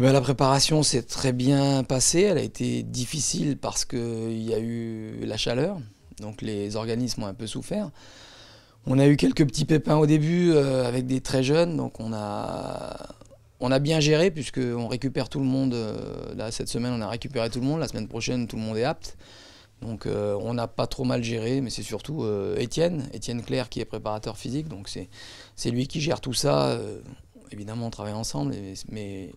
Eh ben, la préparation s'est très bien passée. Elle a été difficile parce qu'il y a eu la chaleur, donc les organismes ont un peu souffert. On a eu quelques petits pépins au début euh, avec des très jeunes, donc on a, on a bien géré puisqu'on récupère tout le monde. Euh, là, cette semaine, on a récupéré tout le monde. La semaine prochaine, tout le monde est apte. Donc euh, on n'a pas trop mal géré, mais c'est surtout Étienne, Étienne Claire qui est préparateur physique, donc c'est lui qui gère tout ça. évidemment, on travaille ensemble, mais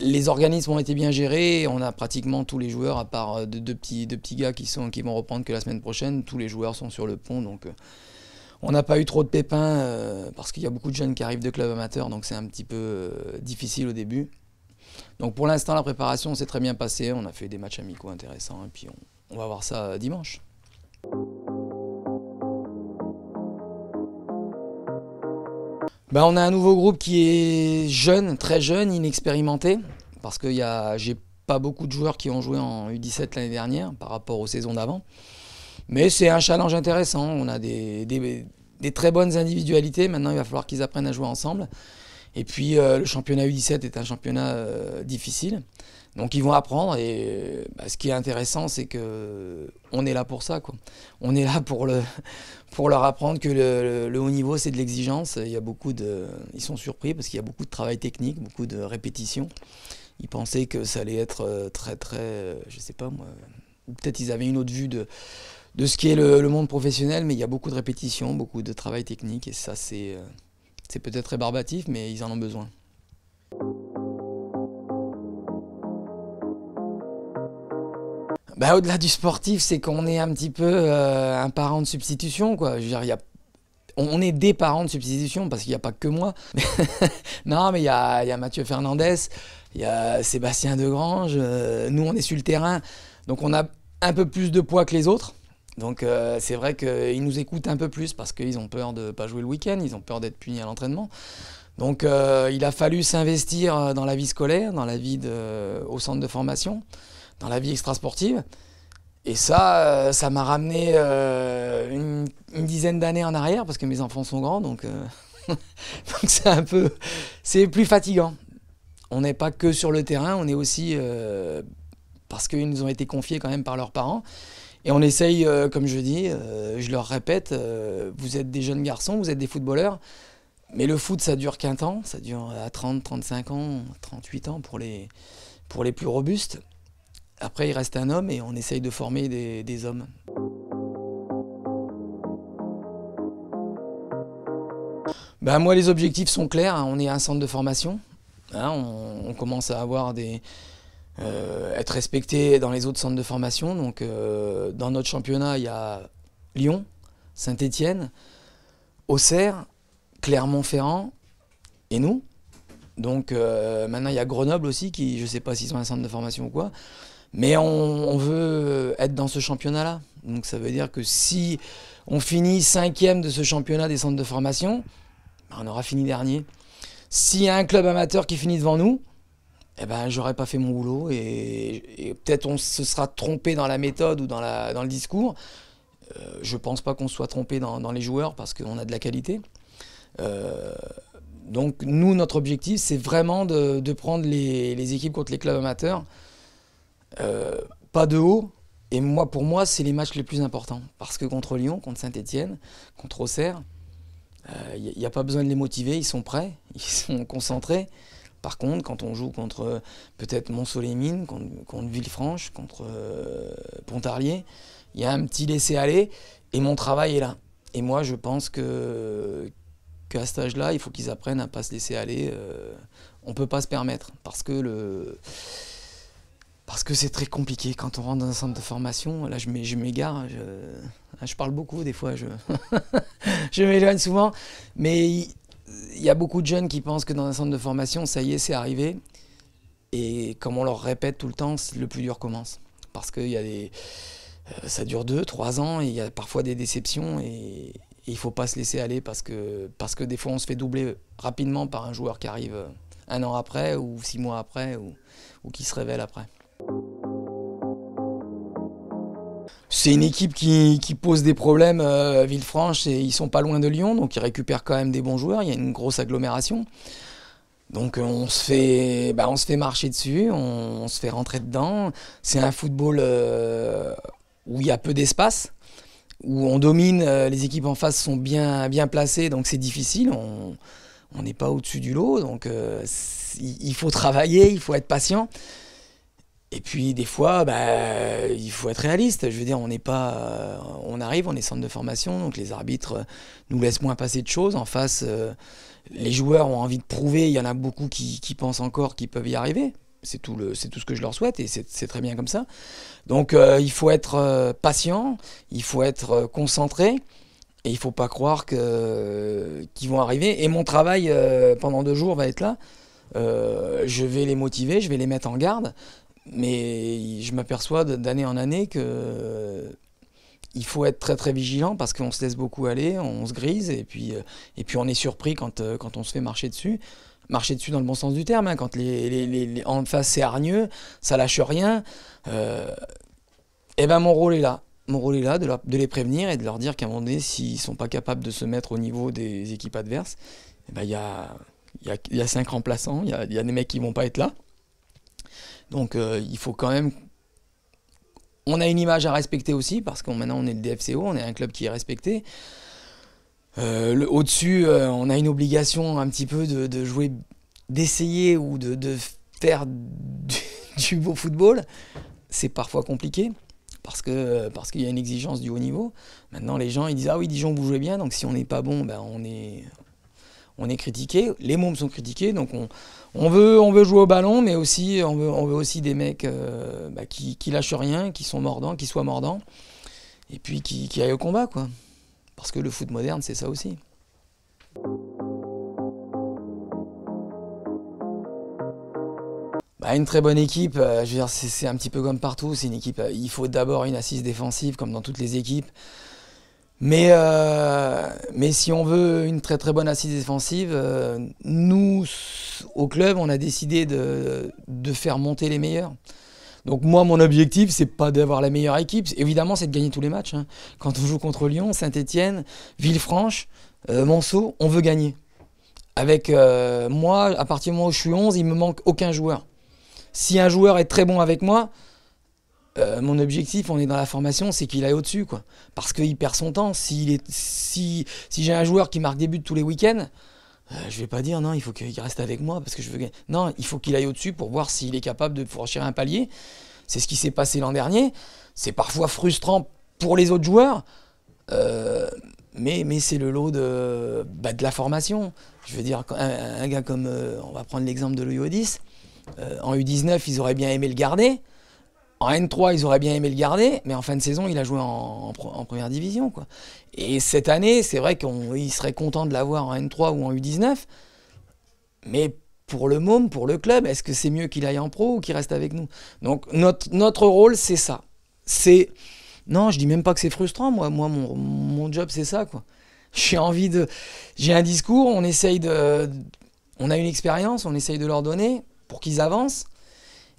les organismes ont été bien gérés. On a pratiquement tous les joueurs, à part euh, deux, petits, petits gars qui, sont, qui vont reprendre que la semaine prochaine. Tous les joueurs sont sur le pont. Donc, euh, on n'a pas eu trop de pépins euh, parce qu'il y a beaucoup de jeunes qui arrivent de clubs amateurs. Donc, c'est un petit peu difficile au début. Donc, pour l'instant, la préparation s'est très bien passée. On a fait des matchs amicaux intéressants. Et puis, on va voir ça dimanche. Bah, on a un nouveau groupe qui est jeune, très jeune, inexpérimenté, parce que j'ai pas beaucoup de joueurs qui ont joué en U17 l'année dernière par rapport aux saisons d'avant. Mais c'est un challenge intéressant, on a des, très bonnes individualités, maintenant il va falloir qu'ils apprennent à jouer ensemble. Et puis euh, le championnat U17 est un championnat euh, difficile, donc ils vont apprendre et bah, ce qui est intéressant, c'est que on est là pour ça. Quoi. On est là pour, le, pour leur apprendre que le, haut niveau, c'est de l'exigence. Il y a beaucoup de, ils sont surpris parce qu'il y a beaucoup de travail technique, beaucoup de répétitions. Ils pensaient que ça allait être euh, très très, euh, je sais pas moi, peut-être ils avaient une autre vue de, de ce qui est le, monde professionnel, mais il y a beaucoup de répétitions, beaucoup de travail technique et ça c'est euh, peut-être rébarbatif, mais ils en ont besoin. Bah, au-delà du sportif, c'est qu'on est un petit peu euh, un parent de substitution. Quoi. Je dire, y a... On est des parents de substitution parce qu'il n'y a pas que moi. non, mais il y a, y a, Mathieu Fernandez, il y a Sébastien Degrange. Euh, nous, on est sur le terrain, donc on a un peu plus de poids que les autres. Donc euh, c'est vrai qu'ils nous écoutent un peu plus parce qu'ils ont peur de ne pas jouer le week-end, ils ont peur d'être punis à l'entraînement. Donc il a fallu s'investir dans la vie scolaire, dans la vie au centre de formation dans la vie extrasportive. Et ça, euh, ça m'a ramené euh, une, dizaine d'années en arrière parce que mes enfants sont grands, euh, donc c'est un peu, c'est plus fatigant. On n'est pas que sur le terrain, on est aussi parce qu'ils nous ont été confiés quand même par leurs parents. Et on essaye, comme je dis, je leur répète, vous êtes des jeunes garçons, vous êtes des footballeurs, mais le foot ça dure qu'un temps, ça dure à 30, 35 ans, 38 ans pour les, pour les plus robustes. Après, il reste un homme et on essaye de former des, hommes. Ben, moi, les objectifs sont clairs. Hein. On est un centre de formation. Hein. On, commence à avoir des, euh, être respecté dans les autres centres de formation. Donc, euh, dans notre championnat, il y a Lyon, Saint-Étienne, Auxerre, Clermont-Ferrand et nous. Donc euh, maintenant, il y a Grenoble aussi, qui je ne sais pas s'ils sont un centre de formation ou quoi. Mais on, veut être dans ce championnat-là. Donc ça veut dire que si on finit cinquième de ce championnat des centres de formation, ben, on aura fini dernier. S'il y a un club amateur qui finit devant nous, eh ben j'aurais pas fait mon boulot et, peut-être on se sera trompé dans la méthode ou dans, le discours. Je euh, je pense pas qu'on soit trompé dans, les joueurs parce qu'on a de la qualité. Euh, donc nous, notre objectif, c'est vraiment de, prendre les, équipes contre les clubs amateurs euh, pas de haut. Et moi, pour moi, c'est les matchs les plus importants. Parce que contre Lyon, contre Saint-Etienne, contre Auxerre, il euh, n'y a pas besoin de les motiver, ils sont prêts, ils sont concentrés. Par contre, quand on joue contre euh, peut-être Mines, contre, Villefranche, contre Pontarlier, il y a un petit laisser-aller et mon travail est là. Et moi, je pense que qu'à cet âge-là, il faut qu'ils apprennent à ne pas se laisser aller. on ne peut pas se permettre parce que le parce que c'est très compliqué quand on rentre dans un centre de formation. Là, je m'égare, je, parle beaucoup des fois, je, m'éloigne souvent. Mais il y, a beaucoup de jeunes qui pensent que dans un centre de formation, ça y est, c'est arrivé. Et comme on leur répète tout le temps, le plus dur commence. Parce que y a des, euh, ça dure deux, trois ans, et il y a parfois des déceptions. Et, il ne faut pas se laisser aller parce que, parce que des fois, on se fait doubler rapidement par un joueur qui arrive euh, un an après ou six mois après ou qui se révèle après. c'est une équipe qui, pose des problèmes euh, à Villefranche et ils sont pas loin de Lyon, donc ils récupèrent quand même des bons joueurs. Il y a une grosse agglomération. Donc euh, on se fait, bah, on se fait marcher dessus, on, se fait rentrer dedans. C'est un football euh, où il y a peu d'espace, où on domine, les équipes en face sont bien, bien placées, donc c'est difficile. On n'est pas au-dessus du lot, donc il faut travailler, il faut être patient. Et puis des fois, bah, il faut être réaliste. Je veux dire, on n'est pas, euh, on arrive, on est centre de formation, donc les arbitres euh, nous laissent moins passer de choses. En face, euh, les joueurs ont envie de prouver. Il y en a beaucoup qui, pensent encore qu'ils peuvent y arriver. C'est tout, le, c'est tout ce que je leur souhaite et c'est, très bien comme ça. Donc il faut être patient, il faut être concentré et il faut pas croire que, qu'ils vont arriver. Et mon travail pendant deux jours va être là. je vais les motiver, je vais les mettre en garde. Mais je m'aperçois d'année en année que il faut être très très vigilant parce qu'on se laisse beaucoup aller, on se grise et puis, et puis on est surpris quand, euh, on se fait marcher dessus. Marcher dessus dans le bon sens du terme, hein, quand les, en face c'est hargneux, ça lâche rien. et euh, eh ben mon rôle est là. Mon rôle est là de, les prévenir et de leur dire qu'à un moment donné, s'ils sont pas capables de se mettre au niveau des équipes adverses, eh ben, il y, a, cinq remplaçants, il y a, des mecs qui vont pas être là. Donc euh, il faut quand même. On a une image à respecter aussi, parce que maintenant on est le DFCO, on est un club qui est respecté. Euh, au-dessus, euh, on a une obligation un petit peu de, jouer, d'essayer ou de, faire du, beau football. C'est parfois compliqué parce parce qu'il y a une exigence du haut niveau. Maintenant, les gens ils disent ah oui Dijon vous jouez bien, donc si on n'est pas bon, ben on est on est critiqué, les mômes sont critiqués, donc on, veut, on veut jouer au ballon, mais aussi on veut, on veut aussi des mecs euh, bah, qui, qui, lâchent rien, qui sont mordants, qui soient mordants, et puis qui, qui aillent au combat, quoi. Parce que le foot moderne, c'est ça aussi. Bah, une très bonne équipe, euh, je veux dire, c'est un petit peu comme partout, c'est une équipe, euh, il faut d'abord une assise défensive, comme dans toutes les équipes. Mais, euh, mais si on veut une très très bonne assise défensive, euh, nous, au club, on a décidé de, faire monter les meilleurs. Donc moi, mon objectif, c'est pas d'avoir la meilleure équipe. Évidemment, c'est de gagner tous les matchs. Hein. Quand on joue contre Lyon, Saint-Etienne, Villefranche, euh, Monceau, on veut gagner. Avec moi, à partir du moment où je suis 11, il me manque aucun joueur. Si un joueur est très bon avec moi, euh, mon objectif, on est dans la formation, c'est qu'il aille au-dessus, quoi. Parce qu'il perd son temps. si, j'ai un joueur qui marque des buts tous les week-ends, je euh, je vais pas dire non, il faut qu'il reste avec moi parce que je veux gagner. Non, il faut qu'il aille au-dessus pour voir s'il est capable de franchir un palier. C'est ce qui s'est passé l'an dernier. C'est parfois frustrant pour les autres joueurs, euh, mais, c'est le lot bah, de, la formation. Je veux dire, un, gars comme, on va prendre l'exemple de l'UO10, en U19, ils auraient bien aimé le garder. En N3, ils auraient bien aimé le garder, mais en fin de saison, il a joué en, première division. Quoi. Et cette année, c'est vrai qu'ils serait content de l'avoir en N3 ou en U19, mais pour le môme, pour le club, est-ce que c'est mieux qu'il aille en pro ou qu'il reste avec nous Donc notre, notre rôle, c'est ça. C'est Non, je dis même pas que c'est frustrant, moi, moi mon, mon job, c'est ça. quoi. J'ai envie de... J'ai un discours, on essaye de... On a une expérience, on essaye de leur donner pour qu'ils avancent.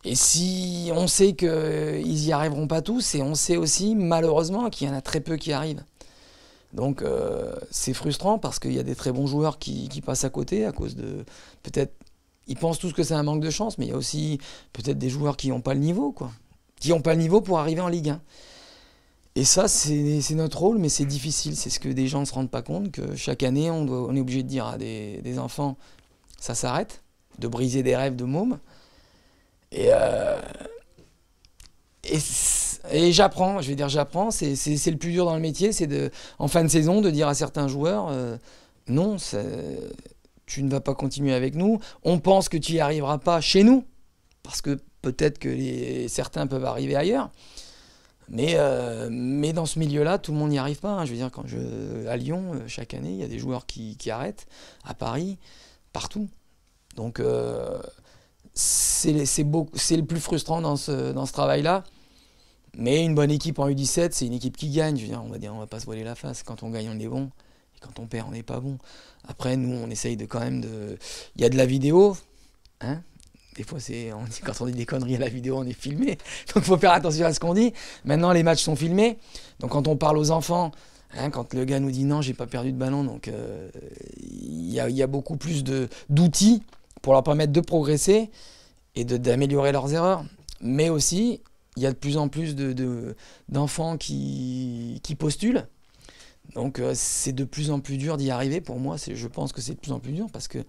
Et si on sait qu'ils n'y arriveront pas tous, et on sait aussi malheureusement qu'il y en a très peu qui arrivent. Donc euh, c'est frustrant parce qu'il y a des très bons joueurs qui, passent à côté à cause de peut-être ils pensent tous que c'est un manque de chance, mais il y a aussi peut-être des joueurs qui n'ont pas le niveau, quoi, qui n'ont pas le niveau pour arriver en Ligue 1. Et ça, c'est notre rôle, mais c'est difficile. C'est ce que des gens ne se rendent pas compte, que chaque année, on, est obligé de dire à des, des enfants, ça s'arrête, de briser des rêves de mômes. Et, euh, et, j'apprends, je vais dire j'apprends, c'est le plus dur dans le métier, c'est en fin de saison de dire à certains joueurs, euh, non, tu ne vas pas continuer avec nous, on pense que tu n'y arriveras pas chez nous, parce que peut-être que certains peuvent arriver ailleurs. Mais, euh, mais dans ce milieu-là, tout le monde n'y arrive pas. Hein. Je veux dire, quand je, à Lyon, chaque année, il y a des joueurs qui, qui arrêtent, à Paris, partout. Donc, c'est, le plus frustrant dans ce, travail-là. Mais une bonne équipe en U17, c'est une équipe qui gagne. on va dire, on va pas se voiler la face. Quand on gagne, on est bon. Et quand on perd, on n'est pas bon. Après, nous, on essaye de quand même de. Il y a de la vidéo. Hein. des fois, c'est quand on dit des conneries à la vidéo, on est filmé. Donc, il faut faire attention à ce qu'on dit. Maintenant, les matchs sont filmés. Donc, quand on parle aux enfants, hein, quand le gars nous dit non, j'ai pas perdu de ballon, donc euh, il y, a beaucoup plus d'outils pour leur permettre de progresser et d'améliorer leurs erreurs. Mais aussi, il y a de plus en plus d'enfants de, qui, postulent. Donc euh, c'est de plus en plus dur d'y arriver. Pour moi, je pense que c'est de plus en plus dur parce que,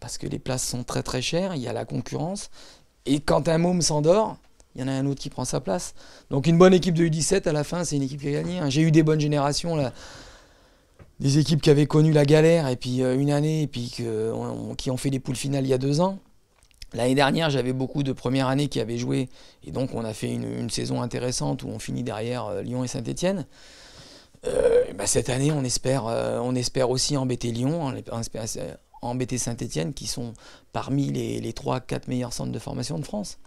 parce que les places sont très très chères, il y a la concurrence. Et quand un môme s'endort, il y en a un autre qui prend sa place. Donc une bonne équipe de U17, à la fin, c'est une équipe qui a gagné. Hein. J'ai eu des bonnes générations, là, des équipes qui avaient connu la galère, et puis euh, une année, et puis qui ont fait des poules finales il y a deux ans. L'année dernière, j'avais beaucoup de premières années qui avaient joué, et donc on a fait une, saison intéressante où on finit derrière euh, Lyon et Saint-Etienne. Euh, ben cette année, on espère, euh, on espère aussi embêter Lyon, hein, embêter Saint-Etienne, qui sont parmi les, les 3-4 meilleurs centres de formation de France.